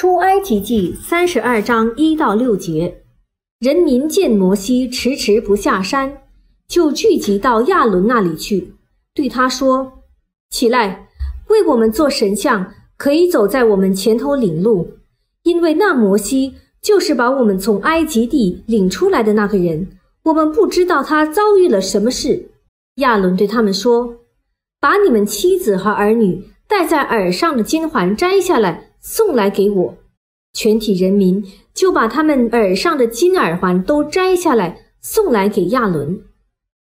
出埃及记三十二章一到六节，人民见摩西迟迟不下山，就聚集到亚伦那里去，对他说：“起来，为我们做神像，可以走在我们前头领路，因为那摩西就是把我们从埃及地领出来的那个人。我们不知道他遭遇了什么事。”亚伦对他们说：“把你们妻子和儿女戴在耳上的金环摘下来。”送来给我，全体人民就把他们耳上的金耳环都摘下来送来给亚伦，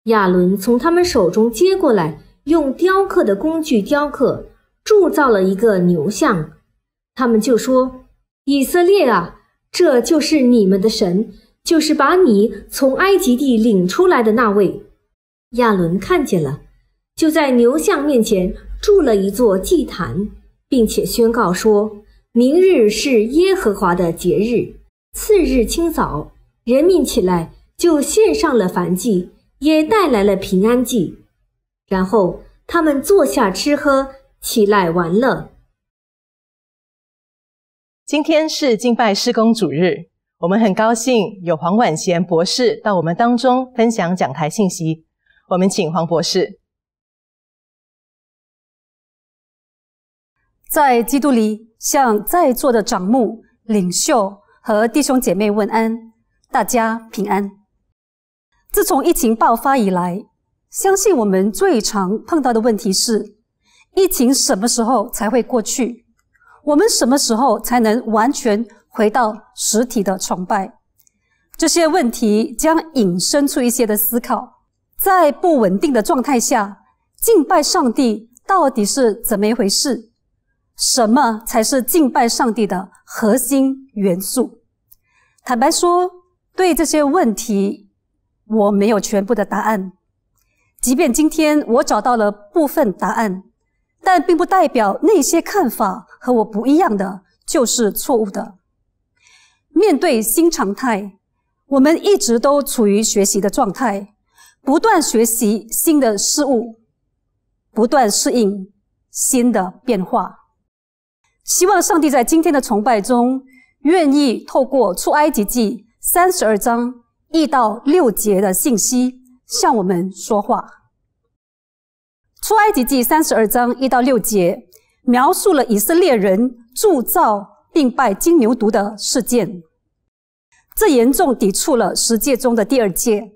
亚伦从他们手中接过来，用雕刻的工具雕刻铸造了一个牛像，他们就说：“以色列啊，这就是你们的神，就是把你从埃及地领出来的那位。”亚伦看见了，就在牛像面前筑了一座祭坛，并且宣告说。明日是耶和华的节日，次日清早，人民起来就献上了燔祭，也带来了平安祭，然后他们坐下吃喝，起来玩乐。今天是敬拜施公主日，我们很高兴有黄婉贤博士到我们当中分享讲台信息，我们请黄博士。在基督里，向在座的长牧、领袖和弟兄姐妹问安，大家平安。自从疫情爆发以来，相信我们最常碰到的问题是：疫情什么时候才会过去？我们什么时候才能完全回到实体的崇拜？这些问题将引申出一些的思考。在不稳定的状态下，敬拜上帝到底是怎么一回事？什么才是敬拜上帝的核心元素？坦白说，对这些问题，我没有全部的答案。即便今天我找到了部分答案，但并不代表那些看法和我不一样的就是错误的。面对新常态，我们一直都处于学习的状态，不断学习新的事物，不断适应新的变化。希望上帝在今天的崇拜中，愿意透过出埃及记三十二章一到六节的信息向我们说话。出埃及记三十二章一到六节描述了以色列人铸造并拜金牛犊的事件，这严重抵触了十诫中的第二诫。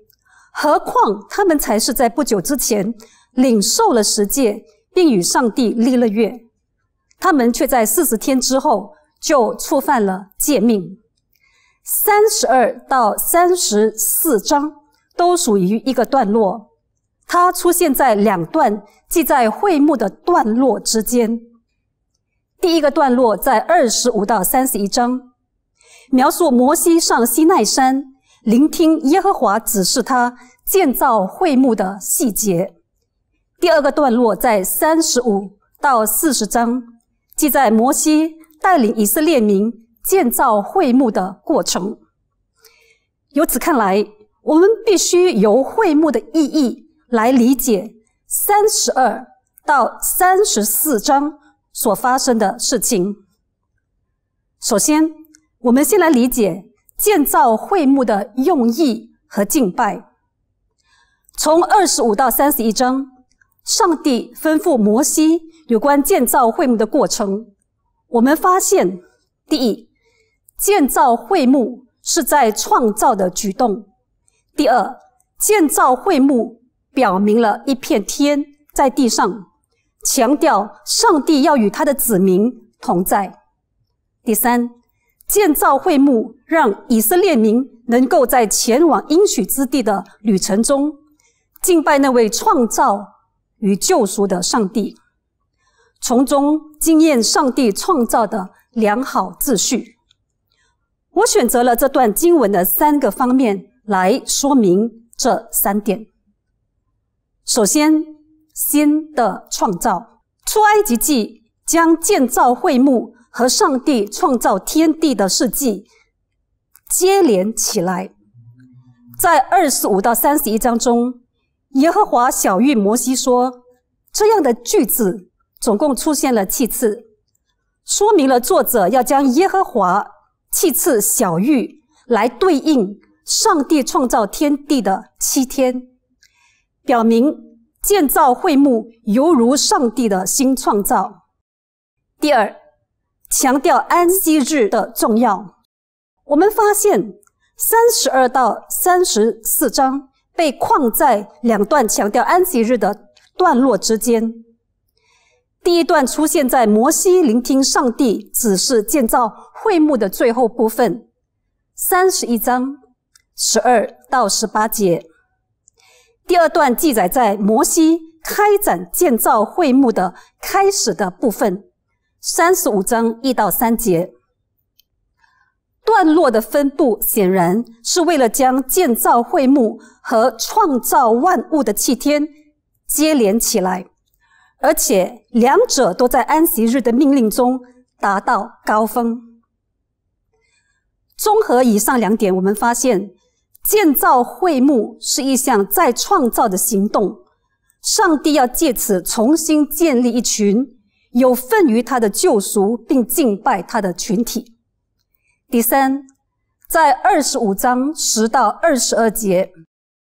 何况他们才是在不久之前领受了十诫，并与上帝立了约。他们却在四十天之后就触犯了诫命。三十二到三十四章都属于一个段落，它出现在两段记在会幕的段落之间。第一个段落在二十五到三十一章，描述摩西上西奈山聆听耶和华指示他建造会幕的细节。第二个段落在三十五到四十章。记在摩西带领以色列民建造会幕的过程。由此看来，我们必须由会幕的意义来理解三十二到三十四章所发生的事情。首先，我们先来理解建造会幕的用意和敬拜。从二十五到三十一章，上帝吩咐摩西。有关建造会幕的过程，我们发现：第一，建造会幕是在创造的举动；第二，建造会幕表明了一片天在地上，强调上帝要与他的子民同在；第三，建造会幕让以色列民能够在前往应许之地的旅程中敬拜那位创造与救赎的上帝。从中惊艳上帝创造的良好秩序。我选择了这段经文的三个方面来说明这三点。首先，新的创造，《出埃及记》将建造会幕和上帝创造天地的事迹接连起来。在二十五到三十一章中，耶和华小谕摩西说：“这样的句子。”总共出现了七次，说明了作者要将耶和华七次小玉来对应上帝创造天地的七天，表明建造会幕犹如上帝的新创造。第二，强调安息日的重要。我们发现三十二到三十四章被框在两段强调安息日的段落之间。第一段出现在摩西聆听上帝指示建造会幕的最后部分，三十一章十二到十八节。第二段记载在摩西开展建造会幕的开始的部分，三十五章一到三节。段落的分布显然是为了将建造会幕和创造万物的气天接连起来。而且两者都在安息日的命令中达到高峰。综合以上两点，我们发现建造会幕是一项再创造的行动。上帝要借此重新建立一群有份于他的救赎并敬拜他的群体。第三，在二十五章十到二十二节，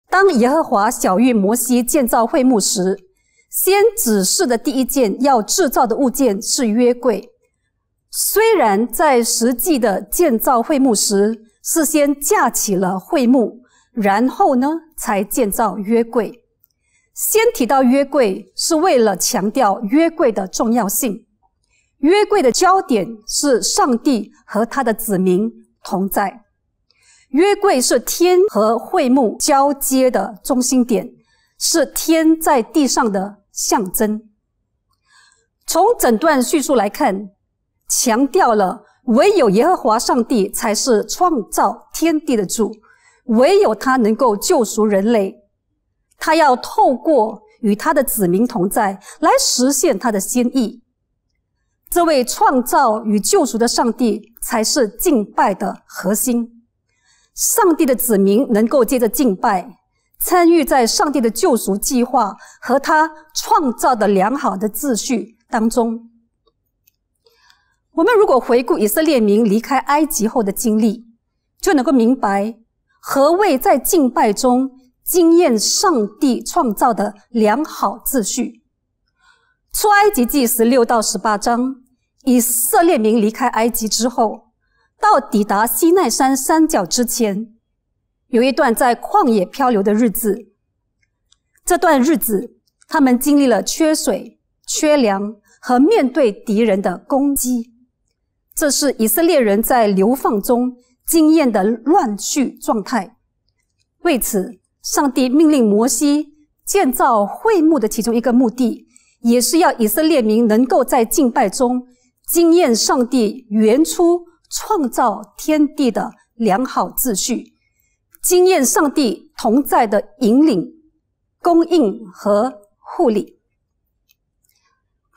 当耶和华小谕摩西建造会幕时。先指示的第一件要制造的物件是约柜，虽然在实际的建造会幕时，事先架起了会幕，然后呢才建造约柜。先提到约柜是为了强调约柜的重要性。约柜的焦点是上帝和他的子民同在，约柜是天和会幕交接的中心点。是天在地上的象征。从整段叙述来看，强调了唯有耶和华上帝才是创造天地的主，唯有他能够救赎人类。他要透过与他的子民同在来实现他的心意。这位创造与救赎的上帝才是敬拜的核心。上帝的子民能够接着敬拜。参与在上帝的救赎计划和他创造的良好的秩序当中。我们如果回顾以色列民离开埃及后的经历，就能够明白何谓在敬拜中经验上帝创造的良好秩序。出埃及记十六到十八章，以色列民离开埃及之后，到抵达西奈山山脚之前。有一段在旷野漂流的日子，这段日子，他们经历了缺水、缺粮和面对敌人的攻击。这是以色列人在流放中经验的乱序状态。为此，上帝命令摩西建造会幕的其中一个目的，也是要以色列民能够在敬拜中，经验上帝原初创造天地的良好秩序。经验，上帝同在的引领、供应和护理。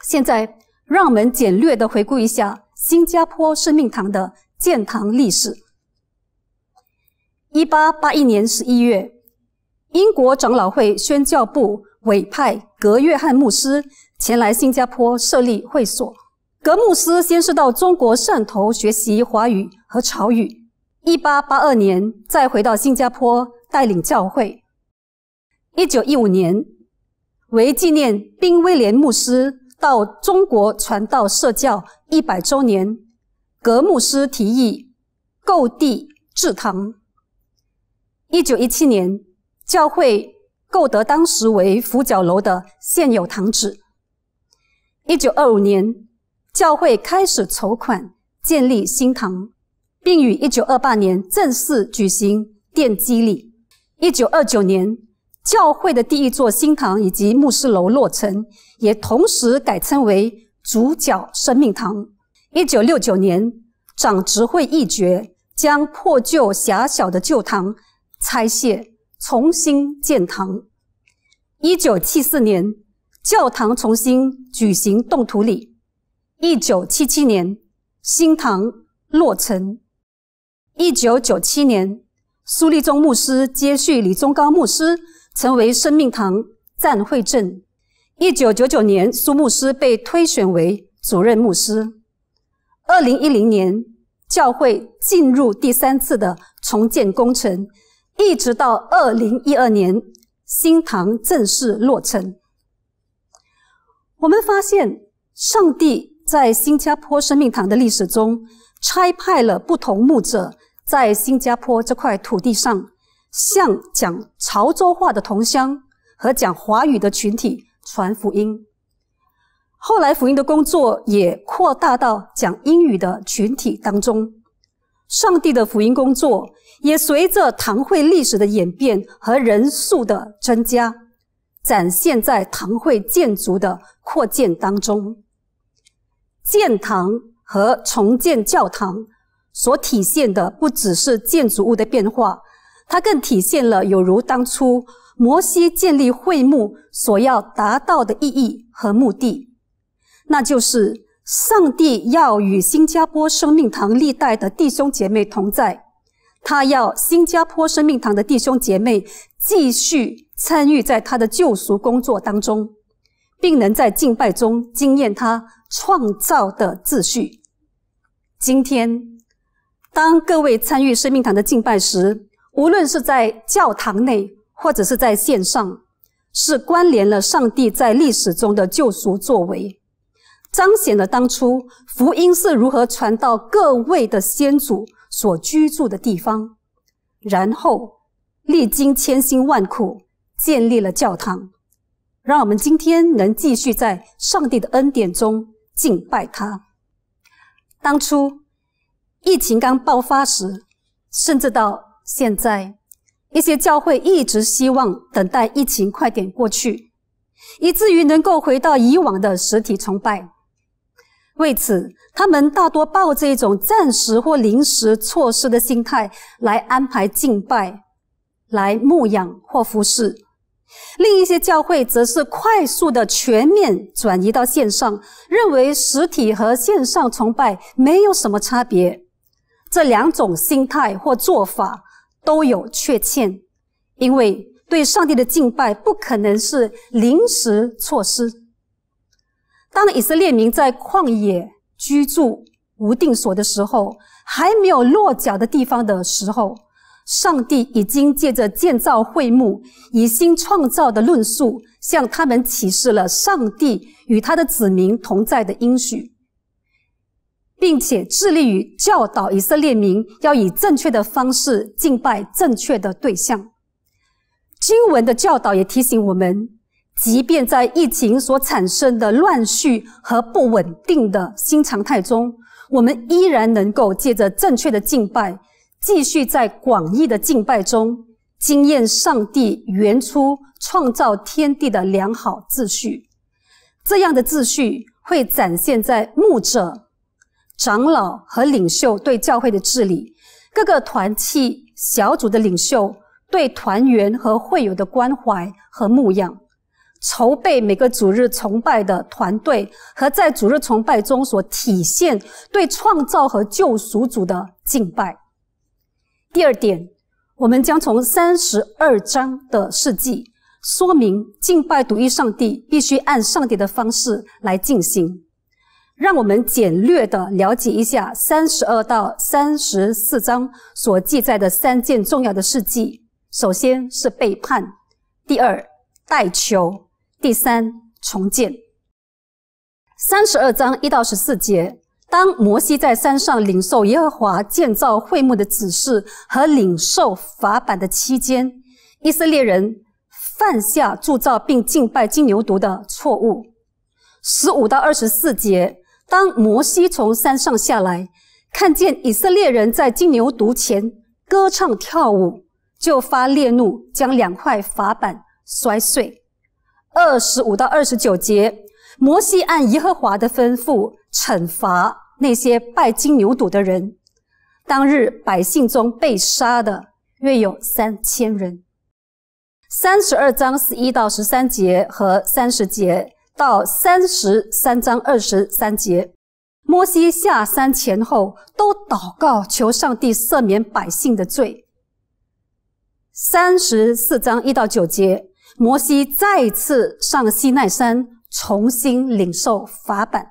现在，让我们简略的回顾一下新加坡生命堂的建堂历史。一八八一年十一月，英国长老会宣教部委派格约翰牧师前来新加坡设立会所。格牧师先是到中国汕头学习华语和潮语。一八八二年，再回到新加坡带领教会。一九一五年，为纪念宾威廉牧师到中国传道设教一百周年，格牧师提议购地置堂。一九一七年，教会购得当时为浮角楼的现有堂址。一九二五年，教会开始筹款建立新堂。并于一九二八年正式举行奠基礼。一九二九年，教会的第一座新堂以及牧师楼落成，也同时改称为主角生命堂。一九六九年，长执会议决将破旧狭小的旧堂拆卸，重新建堂。一九七四年，教堂重新举行动土礼。一九七七年，新堂落成。一九九七年，苏立忠牧师接续李宗高牧师，成为生命堂赞会正。一九九九年，苏牧师被推选为主任牧师。二零一零年，教会进入第三次的重建工程，一直到二零一二年，新堂正式落成。我们发现，上帝在新加坡生命堂的历史中。差派了不同牧者在新加坡这块土地上，向讲潮州话的同乡和讲华语的群体传福音。后来，福音的工作也扩大到讲英语的群体当中。上帝的福音工作也随着堂会历史的演变和人数的增加，展现在堂会建筑的扩建当中。建堂。和重建教堂所体现的，不只是建筑物的变化，它更体现了有如当初摩西建立会幕所要达到的意义和目的，那就是上帝要与新加坡生命堂历代的弟兄姐妹同在，他要新加坡生命堂的弟兄姐妹继续参与在他的救赎工作当中，并能在敬拜中惊艳他创造的秩序。今天，当各位参与生命堂的敬拜时，无论是在教堂内，或者是在线上，是关联了上帝在历史中的救赎作为，彰显了当初福音是如何传到各位的先祖所居住的地方，然后历经千辛万苦建立了教堂，让我们今天能继续在上帝的恩典中敬拜他。当初疫情刚爆发时，甚至到现在，一些教会一直希望等待疫情快点过去，以至于能够回到以往的实体崇拜。为此，他们大多抱着一种暂时或临时措施的心态来安排敬拜、来牧养或服侍。另一些教会则是快速的全面转移到线上，认为实体和线上崇拜没有什么差别。这两种心态或做法都有缺陷，因为对上帝的敬拜不可能是临时措施。当以色列民在旷野居住无定所的时候，还没有落脚的地方的时候。上帝已经借着建造会幕、以新创造的论述，向他们启示了上帝与他的子民同在的应许，并且致力于教导以色列民要以正确的方式敬拜正确的对象。经文的教导也提醒我们，即便在疫情所产生的乱序和不稳定的新常态中，我们依然能够借着正确的敬拜。继续在广义的敬拜中，经验上帝原初创造天地的良好秩序。这样的秩序会展现在牧者、长老和领袖对教会的治理，各个团体小组的领袖对团员和会友的关怀和牧养，筹备每个主日崇拜的团队和在主日崇拜中所体现对创造和救赎主的敬拜。第二点，我们将从三十二章的事迹说明，敬拜独一上帝必须按上帝的方式来进行。让我们简略的了解一下三十二到三十四章所记载的三件重要的事迹：首先是背叛，第二代求，第三重建。三十二章一到十四节。当摩西在山上领受耶和华建造会幕的指示和领受法版的期间，以色列人犯下铸造并敬拜金牛犊的错误。十五到二十四节，当摩西从山上下来，看见以色列人在金牛犊前歌唱跳舞，就发烈怒，将两块法板摔碎。二十五到二十九节，摩西按耶和华的吩咐惩罚。那些拜金牛犊的人，当日百姓中被杀的约有三千人。三十二章十一到十三节和三十节到三十三章二十三节，摩西下山前后都祷告求上帝赦免百姓的罪。三十四章一到九节，摩西再次上西奈山重新领受法版。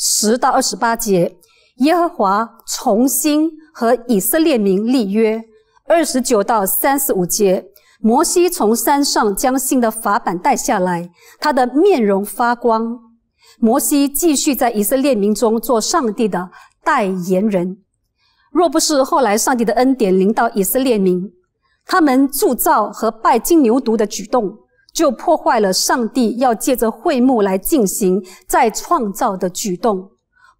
十到二十八节，耶和华重新和以色列民立约。二十九到三十五节，摩西从山上将新的法板带下来，他的面容发光。摩西继续在以色列民中做上帝的代言人。若不是后来上帝的恩典临到以色列民，他们铸造和拜金牛犊的举动。就破坏了上帝要借着会幕来进行再创造的举动，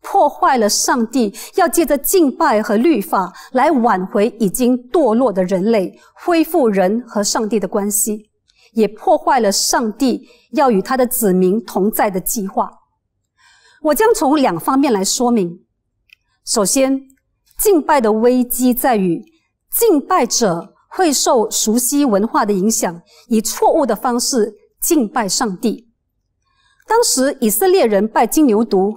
破坏了上帝要借着敬拜和律法来挽回已经堕落的人类，恢复人和上帝的关系，也破坏了上帝要与他的子民同在的计划。我将从两方面来说明。首先，敬拜的危机在于敬拜者。会受熟悉文化的影响，以错误的方式敬拜上帝。当时以色列人拜金牛犊，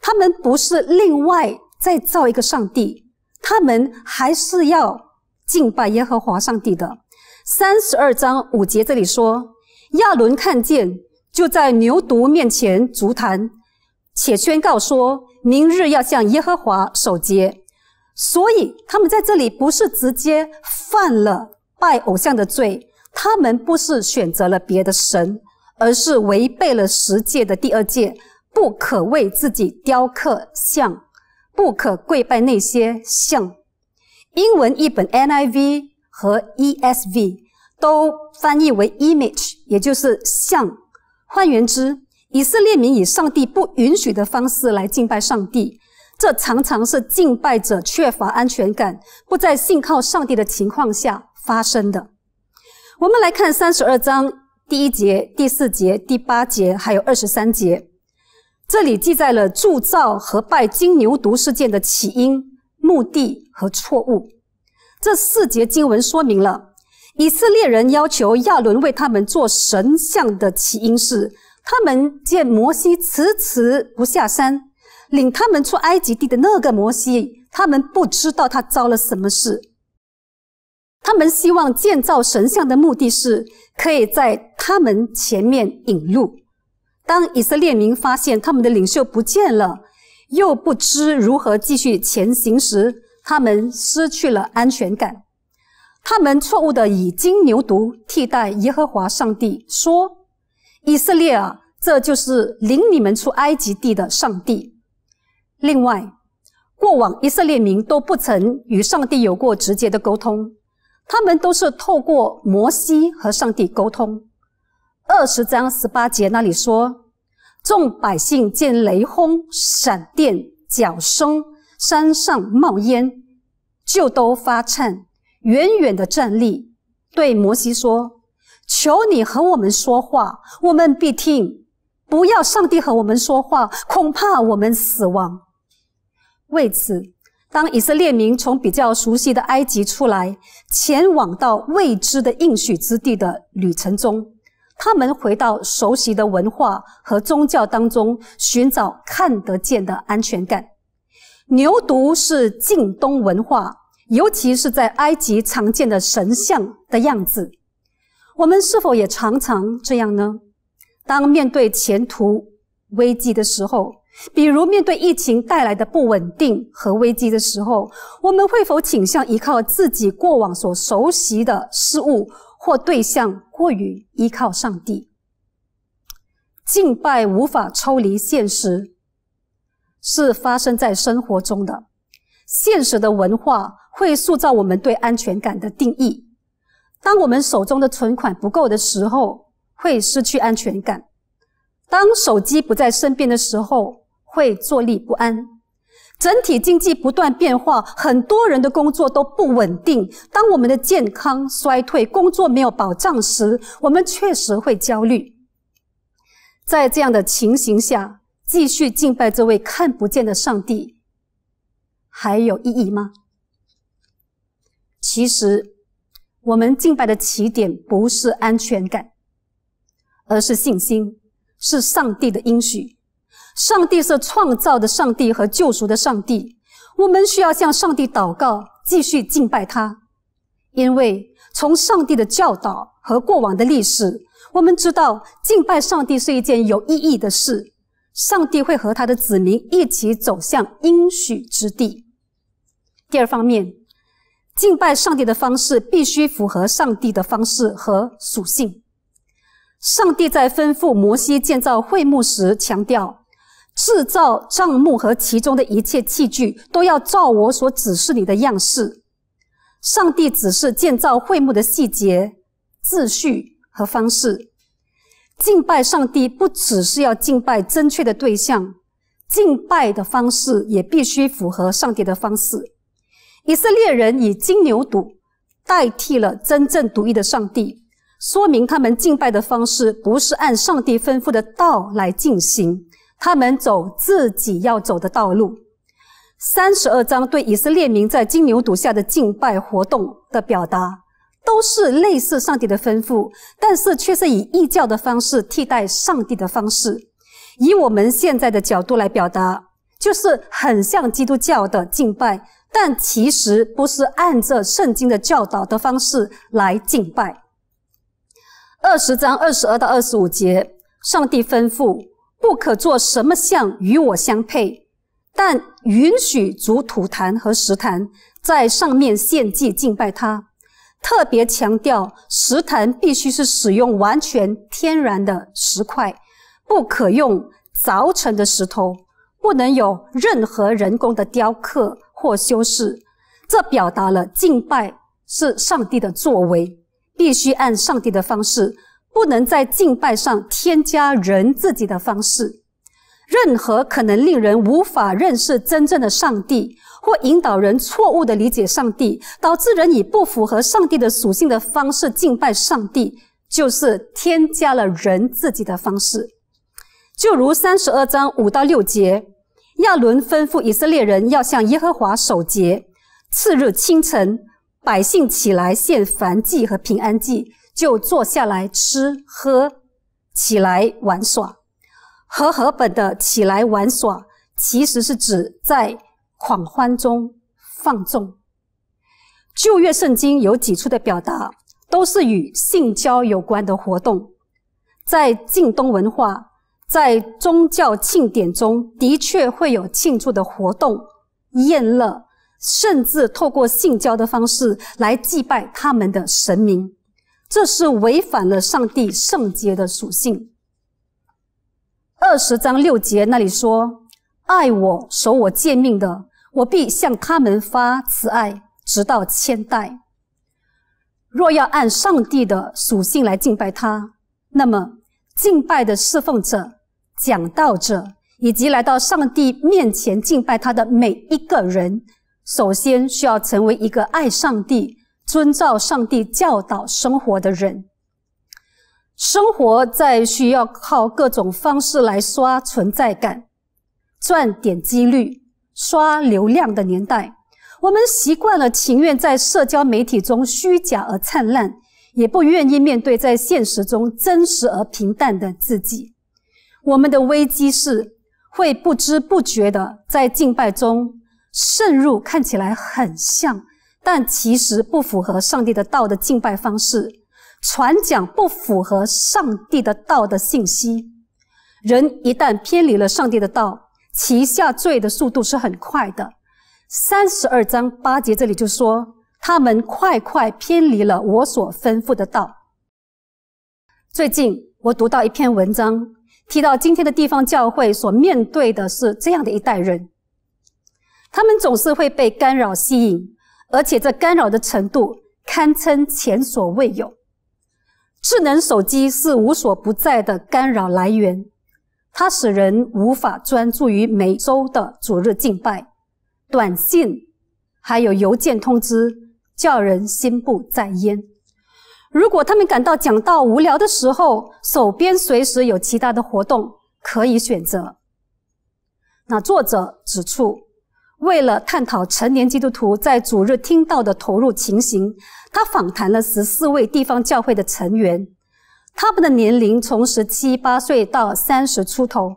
他们不是另外再造一个上帝，他们还是要敬拜耶和华上帝的。三十二章五节这里说：“亚伦看见，就在牛犊面前足坛，且宣告说：‘明日要向耶和华守节。’”所以，他们在这里不是直接犯了拜偶像的罪，他们不是选择了别的神，而是违背了十诫的第二诫：不可为自己雕刻像，不可跪拜那些像。英文一本 NIV 和 ESV 都翻译为 image，也就是像。换言之，以色列民以上帝不允许的方式来敬拜上帝。这常常是敬拜者缺乏安全感、不再信靠上帝的情况下发生的。我们来看三十二章第一节、第四节、第八节，还有二十三节。这里记载了铸造和拜金牛犊事件的起因、目的和错误。这四节经文说明了以色列人要求亚伦为他们做神像的起因是：他们见摩西迟迟不下山。领他们出埃及地的那个摩西，他们不知道他遭了什么事。他们希望建造神像的目的是可以在他们前面引路。当以色列民发现他们的领袖不见了，又不知如何继续前行时，他们失去了安全感。他们错误的以金牛犊替代耶和华上帝，说：“以色列啊，这就是领你们出埃及地的上帝。”另外，过往以色列民都不曾与上帝有过直接的沟通，他们都是透过摩西和上帝沟通。二十章十八节那里说：“众百姓见雷轰、闪电、脚声、山上冒烟，就都发颤，远远的站立，对摩西说：‘求你和我们说话，我们必听。不要上帝和我们说话，恐怕我们死亡。’”为此，当以色列民从比较熟悉的埃及出来，前往到未知的应许之地的旅程中，他们回到熟悉的文化和宗教当中，寻找看得见的安全感。牛犊是近东文化，尤其是在埃及常见的神像的样子。我们是否也常常这样呢？当面对前途危机的时候？比如，面对疫情带来的不稳定和危机的时候，我们会否倾向依靠自己过往所熟悉的事物或对象，过于依靠上帝？敬拜无法抽离现实，是发生在生活中的。现实的文化会塑造我们对安全感的定义。当我们手中的存款不够的时候，会失去安全感；当手机不在身边的时候，会坐立不安，整体经济不断变化，很多人的工作都不稳定。当我们的健康衰退，工作没有保障时，我们确实会焦虑。在这样的情形下，继续敬拜这位看不见的上帝，还有意义吗？其实，我们敬拜的起点不是安全感，而是信心，是上帝的应许。上帝是创造的上帝和救赎的上帝，我们需要向上帝祷告，继续敬拜他。因为从上帝的教导和过往的历史，我们知道敬拜上帝是一件有意义的事。上帝会和他的子民一起走向应许之地。第二方面，敬拜上帝的方式必须符合上帝的方式和属性。上帝在吩咐摩西建造会幕时，强调。制造帐幕和其中的一切器具，都要照我所指示你的样式。上帝指示建造会幕的细节、秩序和方式。敬拜上帝不只是要敬拜正确的对象，敬拜的方式也必须符合上帝的方式。以色列人以金牛犊代替了真正独一的上帝，说明他们敬拜的方式不是按上帝吩咐的道来进行。他们走自己要走的道路。三十二章对以色列民在金牛犊下的敬拜活动的表达，都是类似上帝的吩咐，但是却是以异教的方式替代上帝的方式。以我们现在的角度来表达，就是很像基督教的敬拜，但其实不是按照圣经的教导的方式来敬拜。二十章二十二到二十五节，上帝吩咐。不可做什么像与我相配，但允许主土坛和石坛在上面献祭敬拜他。特别强调，石坛必须是使用完全天然的石块，不可用凿成的石头，不能有任何人工的雕刻或修饰。这表达了敬拜是上帝的作为，必须按上帝的方式。不能在敬拜上添加人自己的方式，任何可能令人无法认识真正的上帝，或引导人错误的理解上帝，导致人以不符合上帝的属性的方式敬拜上帝，就是添加了人自己的方式。就如三十二章五到六节，亚伦吩咐以色列人要向耶和华守节，次日清晨，百姓起来献燔祭和平安祭。就坐下来吃喝，起来玩耍，和合本的起来玩耍，其实是指在狂欢中放纵。旧约圣经有几处的表达，都是与性交有关的活动。在近东文化，在宗教庆典中，的确会有庆祝的活动、宴乐，甚至透过性交的方式来祭拜他们的神明。这是违反了上帝圣洁的属性。二十章六节那里说：“爱我、守我诫命的，我必向他们发慈爱，直到千代。”若要按上帝的属性来敬拜他，那么敬拜的侍奉者、讲道者，以及来到上帝面前敬拜他的每一个人，首先需要成为一个爱上帝。遵照上帝教导生活的人，生活在需要靠各种方式来刷存在感、赚点击率、刷流量的年代，我们习惯了情愿在社交媒体中虚假而灿烂，也不愿意面对在现实中真实而平淡的自己。我们的危机是会不知不觉的在敬拜中渗入，看起来很像。但其实不符合上帝的道的敬拜方式，传讲不符合上帝的道的信息。人一旦偏离了上帝的道，其下坠的速度是很快的。三十二章八节这里就说：“他们快快偏离了我所吩咐的道。”最近我读到一篇文章，提到今天的地方教会所面对的是这样的一代人，他们总是会被干扰吸引。而且这干扰的程度堪称前所未有。智能手机是无所不在的干扰来源，它使人无法专注于每周的主日敬拜、短信，还有邮件通知，叫人心不在焉。如果他们感到讲道无聊的时候，手边随时有其他的活动可以选择。那作者指出。为了探讨成年基督徒在主日听到的投入情形，他访谈了十四位地方教会的成员，他们的年龄从十七八岁到三十出头。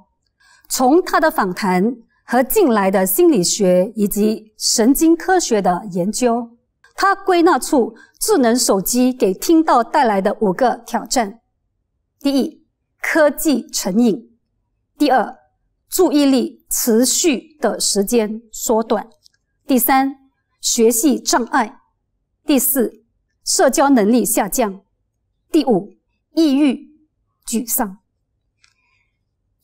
从他的访谈和近来的心理学以及神经科学的研究，他归纳出智能手机给听到带来的五个挑战：第一，科技成瘾；第二，注意力持续的时间缩短，第三，学习障碍，第四，社交能力下降，第五，抑郁、沮丧。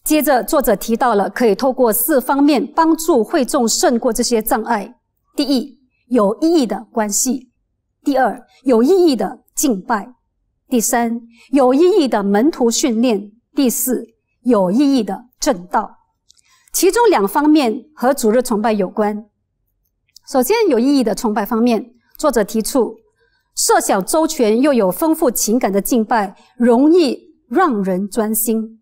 接着，作者提到了可以透过四方面帮助会众胜过这些障碍：第一，有意义的关系；第二，有意义的敬拜；第三，有意义的门徒训练；第四，有意义的正道。其中两方面和主日崇拜有关。首先有意义的崇拜方面，作者提出，设想周全又有丰富情感的敬拜，容易让人专心。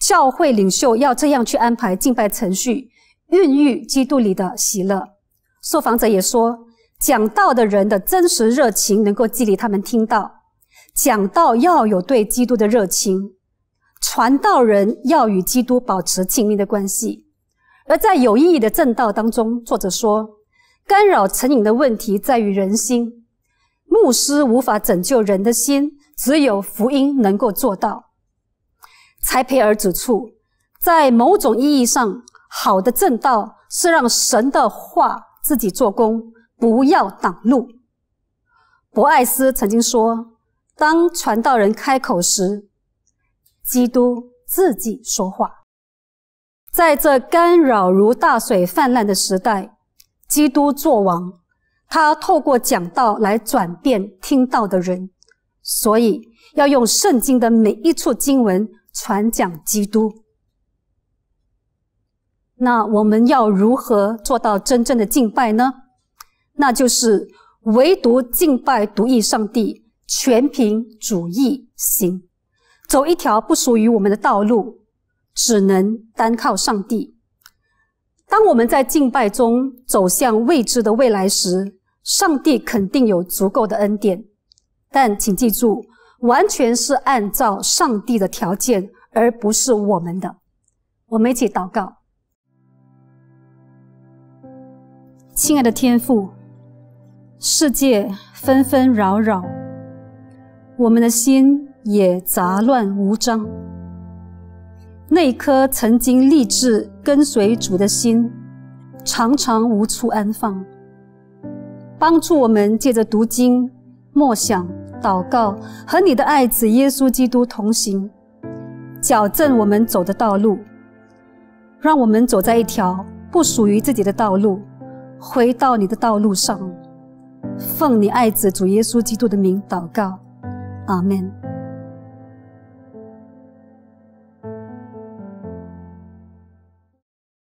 教会领袖要这样去安排敬拜程序，孕育基督里的喜乐。受访者也说，讲道的人的真实热情能够激励他们听到。讲道要有对基督的热情。传道人要与基督保持亲密的关系，而在有意义的正道当中，作者说，干扰成瘾的问题在于人心，牧师无法拯救人的心，只有福音能够做到。柴培尔指出，在某种意义上，好的正道是让神的话自己做工，不要挡路。博艾斯曾经说，当传道人开口时。基督自己说话，在这干扰如大水泛滥的时代，基督作王，他透过讲道来转变听到的人，所以要用圣经的每一处经文传讲基督。那我们要如何做到真正的敬拜呢？那就是唯独敬拜独一上帝，全凭主意行。走一条不属于我们的道路，只能单靠上帝。当我们在敬拜中走向未知的未来时，上帝肯定有足够的恩典。但请记住，完全是按照上帝的条件，而不是我们的。我们一起祷告。亲爱的天父，世界纷纷扰扰，我们的心。也杂乱无章，那颗曾经立志跟随主的心，常常无处安放。帮助我们借着读经、默想、祷告，和你的爱子耶稣基督同行，矫正我们走的道路，让我们走在一条不属于自己的道路，回到你的道路上。奉你爱子主耶稣基督的名祷告，阿门。